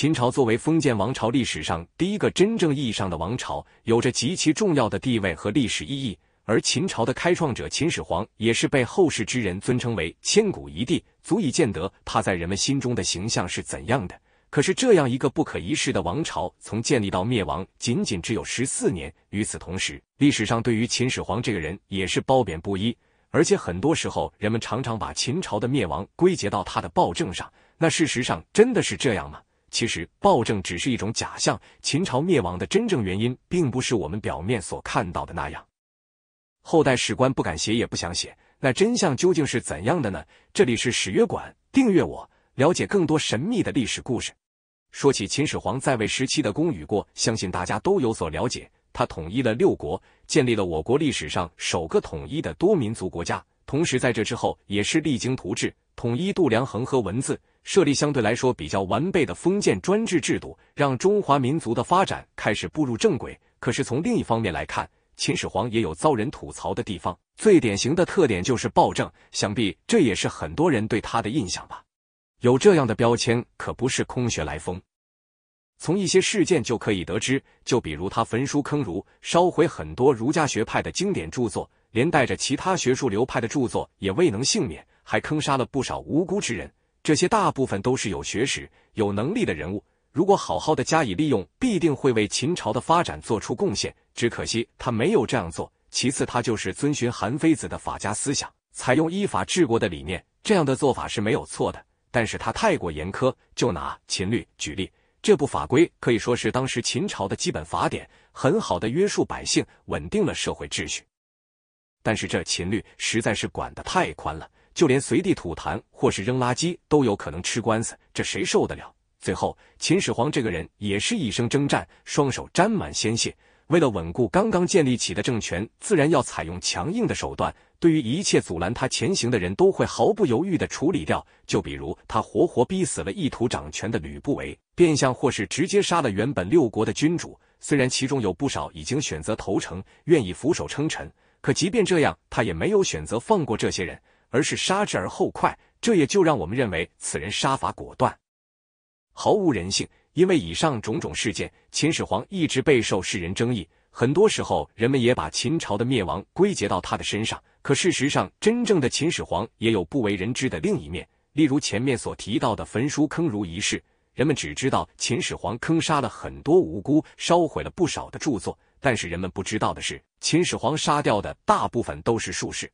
秦朝作为封建王朝历史上第一个真正意义上的王朝，有着极其重要的地位和历史意义。而秦朝的开创者秦始皇，也是被后世之人尊称为千古一帝，足以见得他在人们心中的形象是怎样的。可是，这样一个不可一世的王朝，从建立到灭亡，仅仅只有十四年。与此同时，历史上对于秦始皇这个人也是褒贬不一，而且很多时候人们常常把秦朝的灭亡归结到他的暴政上。那事实上真的是这样吗？其实暴政只是一种假象，秦朝灭亡的真正原因，并不是我们表面所看到的那样。后代史官不敢写，也不想写，那真相究竟是怎样的呢？这里是史约馆，订阅我，了解更多神秘的历史故事。说起秦始皇在位时期的功与过，相信大家都有所了解。他统一了六国，建立了我国历史上首个统一的多民族国家。同时在这之后，也是励精图治，统一度量衡和文字。设立相对来说比较完备的封建专制制度，让中华民族的发展开始步入正轨。可是从另一方面来看，秦始皇也有遭人吐槽的地方。最典型的特点就是暴政，想必这也是很多人对他的印象吧。有这样的标签可不是空穴来风。从一些事件就可以得知，就比如他焚书坑儒，烧毁很多儒家学派的经典著作，连带着其他学术流派的著作也未能幸免，还坑杀了不少无辜之人。这些大部分都是有学识、有能力的人物，如果好好的加以利用，必定会为秦朝的发展做出贡献。只可惜他没有这样做。其次，他就是遵循韩非子的法家思想，采用依法治国的理念，这样的做法是没有错的。但是他太过严苛，就拿秦律举例，这部法规可以说是当时秦朝的基本法典，很好的约束百姓，稳定了社会秩序。但是这秦律实在是管的太宽了。就连随地吐痰或是扔垃圾都有可能吃官司，这谁受得了？最后，秦始皇这个人也是一生征战，双手沾满鲜血。为了稳固刚刚建立起的政权，自然要采用强硬的手段。对于一切阻拦他前行的人都会毫不犹豫的处理掉。就比如他活活逼死了意图掌权的吕不韦，变相或是直接杀了原本六国的君主。虽然其中有不少已经选择投诚，愿意俯首称臣，可即便这样，他也没有选择放过这些人。而是杀之而后快，这也就让我们认为此人杀伐果断，毫无人性。因为以上种种事件，秦始皇一直备受世人争议。很多时候，人们也把秦朝的灭亡归结到他的身上。可事实上，真正的秦始皇也有不为人知的另一面。例如前面所提到的焚书坑儒一事，人们只知道秦始皇坑杀了很多无辜，烧毁了不少的著作，但是人们不知道的是，秦始皇杀掉的大部分都是术士。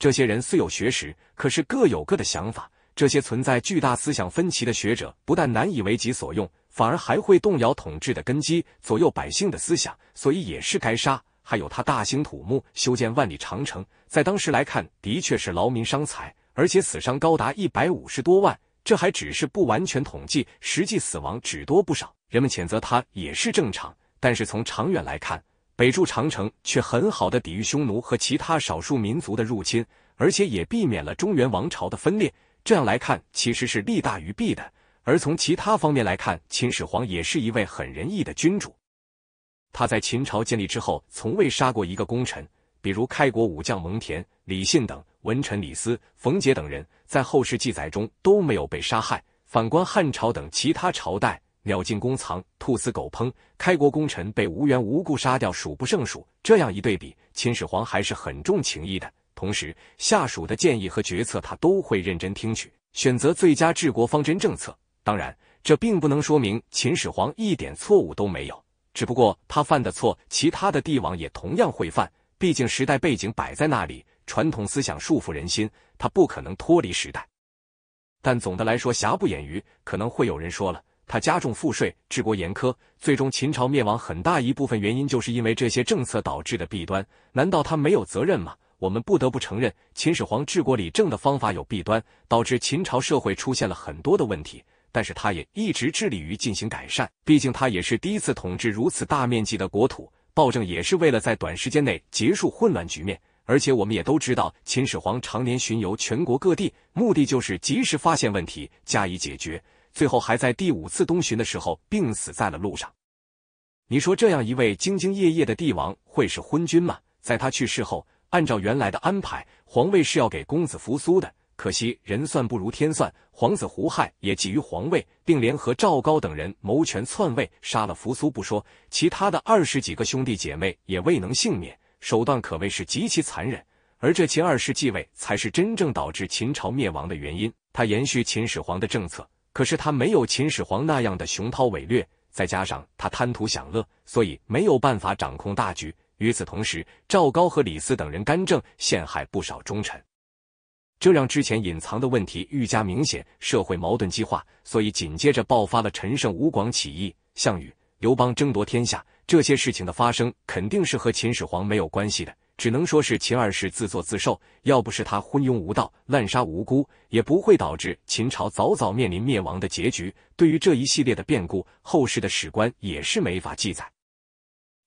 这些人虽有学识，可是各有各的想法。这些存在巨大思想分歧的学者，不但难以为己所用，反而还会动摇统治的根基，左右百姓的思想，所以也是该杀。还有他大兴土木，修建万里长城，在当时来看，的确是劳民伤财，而且死伤高达一百五十多万，这还只是不完全统计，实际死亡只多不少。人们谴责他也是正常，但是从长远来看。北筑长城，却很好的抵御匈奴和其他少数民族的入侵，而且也避免了中原王朝的分裂。这样来看，其实是利大于弊的。而从其他方面来看，秦始皇也是一位很仁义的君主。他在秦朝建立之后，从未杀过一个功臣，比如开国武将蒙恬、李信等文臣李斯、冯杰等人，在后世记载中都没有被杀害。反观汉朝等其他朝代。鸟尽弓藏，兔死狗烹，开国功臣被无缘无故杀掉数不胜数。这样一对比，秦始皇还是很重情义的。同时，下属的建议和决策他都会认真听取，选择最佳治国方针政策。当然，这并不能说明秦始皇一点错误都没有，只不过他犯的错，其他的帝王也同样会犯。毕竟时代背景摆在那里，传统思想束缚人心，他不可能脱离时代。但总的来说，瑕不掩瑜。可能会有人说了。他加重赋税，治国严苛，最终秦朝灭亡。很大一部分原因就是因为这些政策导致的弊端。难道他没有责任吗？我们不得不承认，秦始皇治国理政的方法有弊端，导致秦朝社会出现了很多的问题。但是他也一直致力于进行改善，毕竟他也是第一次统治如此大面积的国土，暴政也是为了在短时间内结束混乱局面。而且我们也都知道，秦始皇常年巡游全国各地，目的就是及时发现问题，加以解决。最后还在第五次东巡的时候病死在了路上。你说这样一位兢兢业业的帝王会是昏君吗？在他去世后，按照原来的安排，皇位是要给公子扶苏的。可惜人算不如天算，皇子胡亥也觊觎皇位，并联合赵高等人谋权篡位，杀了扶苏不说，其他的二十几个兄弟姐妹也未能幸免，手段可谓是极其残忍。而这秦二世继位，才是真正导致秦朝灭亡的原因。他延续秦始皇的政策。可是他没有秦始皇那样的雄韬伟略，再加上他贪图享乐，所以没有办法掌控大局。与此同时，赵高和李斯等人干政，陷害不少忠臣，这让之前隐藏的问题愈加明显，社会矛盾激化，所以紧接着爆发了陈胜吴广起义、项羽、刘邦争夺天下这些事情的发生，肯定是和秦始皇没有关系的。只能说是秦二世自作自受，要不是他昏庸无道、滥杀无辜，也不会导致秦朝早早面临灭亡的结局。对于这一系列的变故，后世的史官也是没法记载。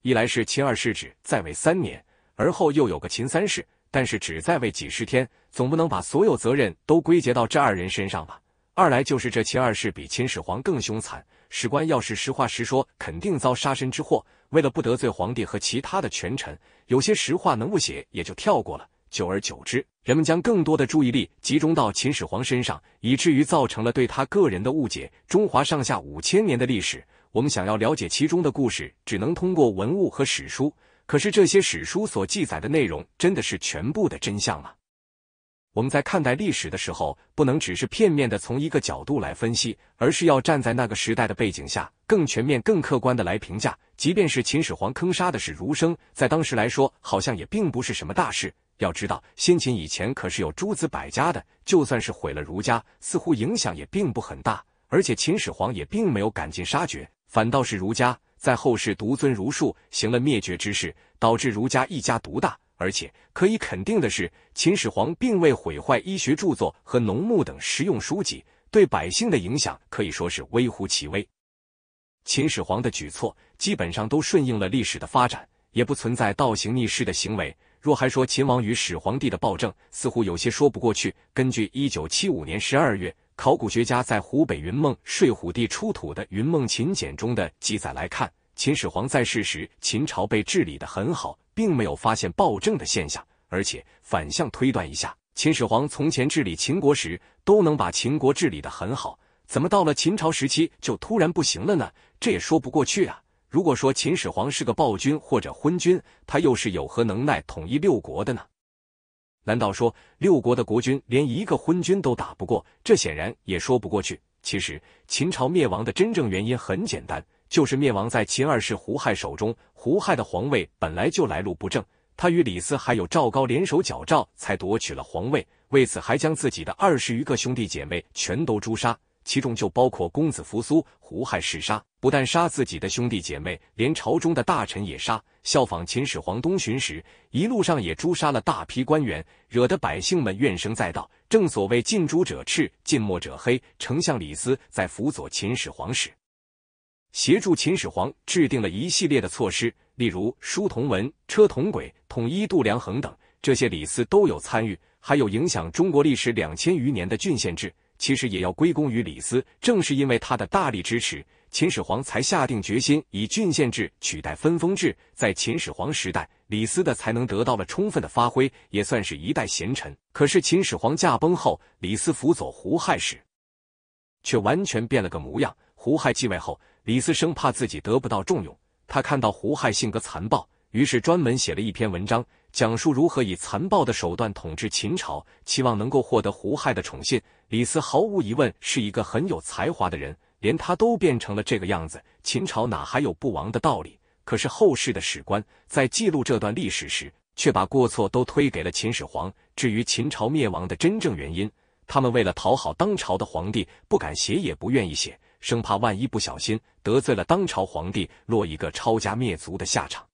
一来是秦二世只在位三年，而后又有个秦三世，但是只在位几十天，总不能把所有责任都归结到这二人身上吧？二来就是这秦二世比秦始皇更凶残，史官要是实话实说，肯定遭杀身之祸。为了不得罪皇帝和其他的权臣，有些实话能不写也就跳过了。久而久之，人们将更多的注意力集中到秦始皇身上，以至于造成了对他个人的误解。中华上下五千年的历史，我们想要了解其中的故事，只能通过文物和史书。可是这些史书所记载的内容，真的是全部的真相吗？我们在看待历史的时候，不能只是片面的从一个角度来分析，而是要站在那个时代的背景下，更全面、更客观的来评价。即便是秦始皇坑杀的是儒生，在当时来说，好像也并不是什么大事。要知道，先秦以前可是有诸子百家的，就算是毁了儒家，似乎影响也并不很大。而且秦始皇也并没有赶尽杀绝，反倒是儒家在后世独尊儒术，行了灭绝之事，导致儒家一家独大。而且可以肯定的是，秦始皇并未毁坏医学著作和农牧等实用书籍，对百姓的影响可以说是微乎其微。秦始皇的举措基本上都顺应了历史的发展，也不存在倒行逆施的行为。若还说秦王与始皇帝的暴政，似乎有些说不过去。根据一九七五年十二月考古学家在湖北云梦睡虎地出土的云梦秦简中的记载来看，秦始皇在世时，秦朝被治理的很好。并没有发现暴政的现象，而且反向推断一下，秦始皇从前治理秦国时都能把秦国治理的很好，怎么到了秦朝时期就突然不行了呢？这也说不过去啊！如果说秦始皇是个暴君或者昏君，他又是有何能耐统一六国的呢？难道说六国的国君连一个昏君都打不过？这显然也说不过去。其实秦朝灭亡的真正原因很简单。就是灭亡在秦二世胡亥手中。胡亥的皇位本来就来路不正，他与李斯还有赵高联手矫诏，才夺取了皇位。为此，还将自己的二十余个兄弟姐妹全都诛杀，其中就包括公子扶苏。胡亥嗜杀，不但杀自己的兄弟姐妹，连朝中的大臣也杀。效仿秦始皇东巡时，一路上也诛杀了大批官员，惹得百姓们怨声载道。正所谓近朱者赤，近墨者黑。丞相李斯在辅佐秦始皇时。协助秦始皇制定了一系列的措施，例如书同文、车同轨、统一度量衡等，这些李斯都有参与。还有影响中国历史两千余年的郡县制，其实也要归功于李斯。正是因为他的大力支持，秦始皇才下定决心以郡县制取代分封制。在秦始皇时代，李斯的才能得到了充分的发挥，也算是一代贤臣。可是秦始皇驾崩后，李斯辅佐胡亥时，却完全变了个模样。胡亥继位后。李斯生怕自己得不到重用，他看到胡亥性格残暴，于是专门写了一篇文章，讲述如何以残暴的手段统治秦朝，期望能够获得胡亥的宠信。李斯毫无疑问是一个很有才华的人，连他都变成了这个样子，秦朝哪还有不亡的道理？可是后世的史官在记录这段历史时，却把过错都推给了秦始皇。至于秦朝灭亡的真正原因，他们为了讨好当朝的皇帝，不敢写也不愿意写。生怕万一不小心得罪了当朝皇帝，落一个抄家灭族的下场。